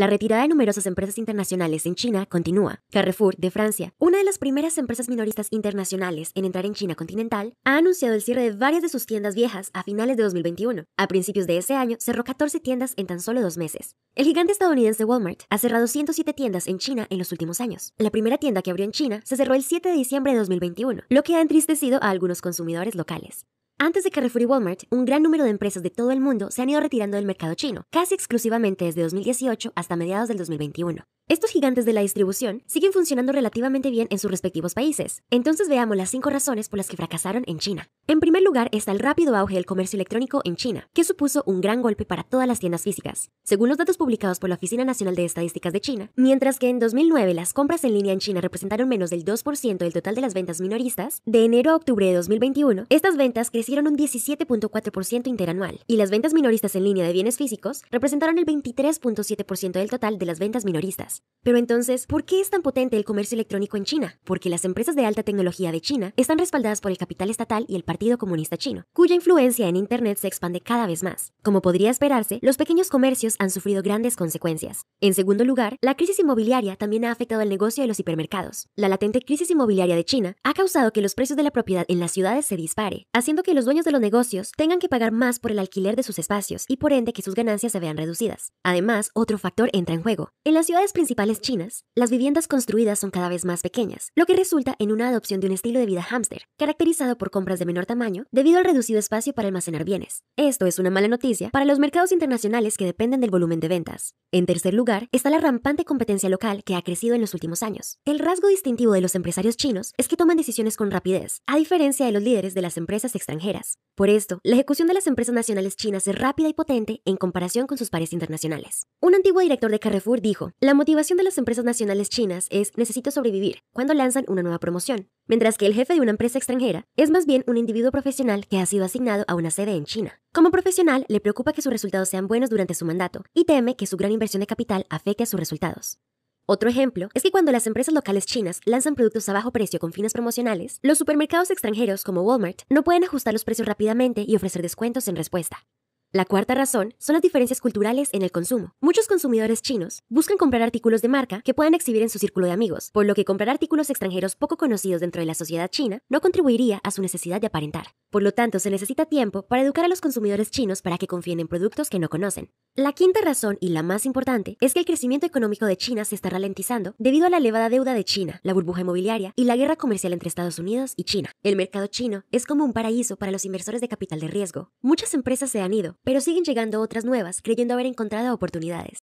La retirada de numerosas empresas internacionales en China continúa. Carrefour, de Francia, una de las primeras empresas minoristas internacionales en entrar en China continental, ha anunciado el cierre de varias de sus tiendas viejas a finales de 2021. A principios de ese año, cerró 14 tiendas en tan solo dos meses. El gigante estadounidense Walmart ha cerrado 107 tiendas en China en los últimos años. La primera tienda que abrió en China se cerró el 7 de diciembre de 2021, lo que ha entristecido a algunos consumidores locales. Antes de que y Walmart, un gran número de empresas de todo el mundo se han ido retirando del mercado chino, casi exclusivamente desde 2018 hasta mediados del 2021. Estos gigantes de la distribución siguen funcionando relativamente bien en sus respectivos países. Entonces veamos las cinco razones por las que fracasaron en China. En primer lugar está el rápido auge del comercio electrónico en China, que supuso un gran golpe para todas las tiendas físicas. Según los datos publicados por la Oficina Nacional de Estadísticas de China, mientras que en 2009 las compras en línea en China representaron menos del 2% del total de las ventas minoristas, de enero a octubre de 2021, estas ventas crecieron un 17.4% interanual, y las ventas minoristas en línea de bienes físicos representaron el 23.7% del total de las ventas minoristas. Pero entonces, ¿por qué es tan potente el comercio electrónico en China? Porque las empresas de alta tecnología de China están respaldadas por el capital estatal y el Partido Comunista Chino, cuya influencia en Internet se expande cada vez más. Como podría esperarse, los pequeños comercios han sufrido grandes consecuencias. En segundo lugar, la crisis inmobiliaria también ha afectado al negocio de los hipermercados. La latente crisis inmobiliaria de China ha causado que los precios de la propiedad en las ciudades se dispare, haciendo que los dueños de los negocios tengan que pagar más por el alquiler de sus espacios y por ende que sus ganancias se vean reducidas. Además, otro factor entra en juego. En las ciudades principales chinas, las viviendas construidas son cada vez más pequeñas, lo que resulta en una adopción de un estilo de vida hámster, caracterizado por compras de menor tamaño debido al reducido espacio para almacenar bienes. Esto es una mala noticia para los mercados internacionales que dependen del volumen de ventas. En tercer lugar, está la rampante competencia local que ha crecido en los últimos años. El rasgo distintivo de los empresarios chinos es que toman decisiones con rapidez, a diferencia de los líderes de las empresas extranjeras. Por esto, la ejecución de las empresas nacionales chinas es rápida y potente en comparación con sus pares internacionales. Un antiguo director de Carrefour dijo, la la motivación de las empresas nacionales chinas es necesito sobrevivir cuando lanzan una nueva promoción, mientras que el jefe de una empresa extranjera es más bien un individuo profesional que ha sido asignado a una sede en China. Como profesional, le preocupa que sus resultados sean buenos durante su mandato y teme que su gran inversión de capital afecte a sus resultados. Otro ejemplo es que cuando las empresas locales chinas lanzan productos a bajo precio con fines promocionales, los supermercados extranjeros como Walmart no pueden ajustar los precios rápidamente y ofrecer descuentos en respuesta. La cuarta razón son las diferencias culturales en el consumo. Muchos consumidores chinos buscan comprar artículos de marca que puedan exhibir en su círculo de amigos, por lo que comprar artículos extranjeros poco conocidos dentro de la sociedad china no contribuiría a su necesidad de aparentar. Por lo tanto, se necesita tiempo para educar a los consumidores chinos para que confíen en productos que no conocen. La quinta razón, y la más importante, es que el crecimiento económico de China se está ralentizando debido a la elevada deuda de China, la burbuja inmobiliaria y la guerra comercial entre Estados Unidos y China. El mercado chino es como un paraíso para los inversores de capital de riesgo. Muchas empresas se han ido, pero siguen llegando otras nuevas creyendo haber encontrado oportunidades.